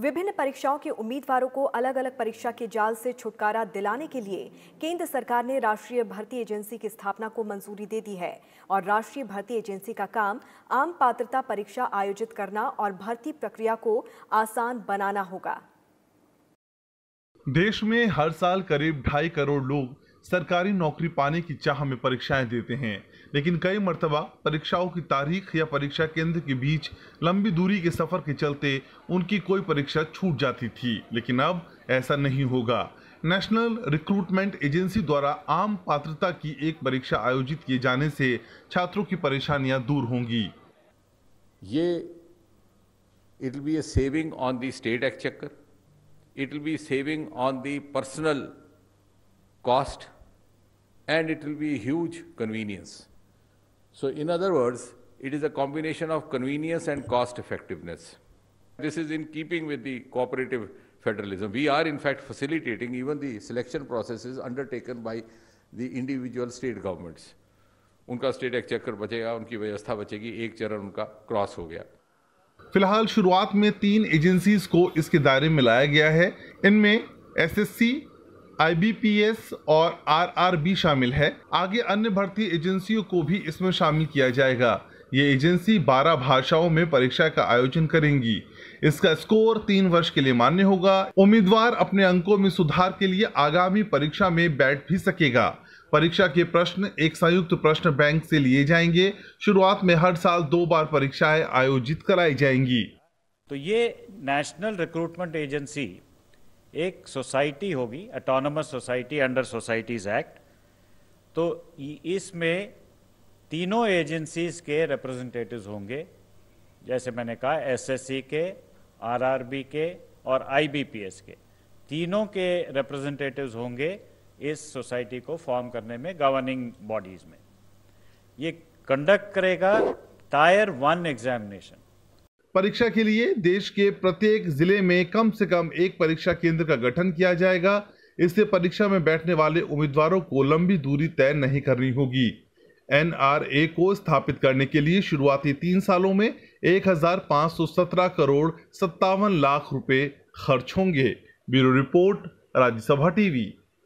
विभिन्न परीक्षाओं के उम्मीदवारों को अलग अलग परीक्षा के जाल से छुटकारा दिलाने के लिए केंद्र सरकार ने राष्ट्रीय भर्ती एजेंसी की स्थापना को मंजूरी दे दी है और राष्ट्रीय भर्ती एजेंसी का काम आम पात्रता परीक्षा आयोजित करना और भर्ती प्रक्रिया को आसान बनाना होगा देश में हर साल करीब ढाई करोड़ लोग सरकारी नौकरी पाने की चाह में परीक्षाएं देते हैं लेकिन कई मरतबा परीक्षाओं की तारीख या परीक्षा केंद्र के बीच लंबी दूरी के सफ़र के चलते उनकी कोई परीक्षा छूट जाती थी लेकिन अब ऐसा नहीं होगा नेशनल रिक्रूटमेंट एजेंसी द्वारा आम पात्रता की एक परीक्षा आयोजित किए जाने से छात्रों की परेशानियां दूर होंगी ये it be a saving on the state exchequer it be saving on the personal cost and it will be huge convenience So in other words, it is a combination of convenience and cost effectiveness. This is in keeping with the cooperative federalism. We are in fact facilitating even the selection processes undertaken by the individual state governments. उनका state एक चक्कर बचेगा उनकी व्यवस्था बचेगी एक चरण उनका क्रॉस हो गया फिलहाल शुरुआत में तीन एजेंसीज को इसके दायरे में लाया गया है इनमें एसएससी आई और आर शामिल है आगे अन्य भर्ती एजेंसियों को भी इसमें शामिल किया जाएगा ये एजेंसी 12 भाषाओं में परीक्षा का आयोजन करेंगी इसका स्कोर तीन वर्ष के लिए मान्य होगा उम्मीदवार अपने अंकों में सुधार के लिए आगामी परीक्षा में बैठ भी सकेगा परीक्षा के प्रश्न एक संयुक्त प्रश्न बैंक से लिए जाएंगे शुरुआत में हर साल दो बार परीक्षाएं आयोजित कराई जाएंगी तो ये नेशनल रिक्रूटमेंट एजेंसी एक सोसाइटी होगी autonomous society under societies act तो इसमें तीनों एजेंसीज़ के रिप्रेजेंटेटिव होंगे जैसे मैंने कहा एसएससी के आरआरबी के और आईबीपीएस के तीनों के रिप्रेजेंटेटिव होंगे इस सोसाइटी को फॉर्म करने में गवर्निंग बॉडीज़ में ये कंडक्ट करेगा टायर वन एग्जामिनेशन परीक्षा के लिए देश के प्रत्येक जिले में कम से कम एक परीक्षा केंद्र का गठन किया जाएगा इससे परीक्षा में बैठने वाले उम्मीदवारों को लंबी दूरी तय नहीं करनी होगी एनआरए को स्थापित करने के लिए शुरुआती तीन सालों में 1,517 करोड़ सत्तावन लाख रुपए खर्च होंगे ब्यूरो रिपोर्ट राज्यसभा टीवी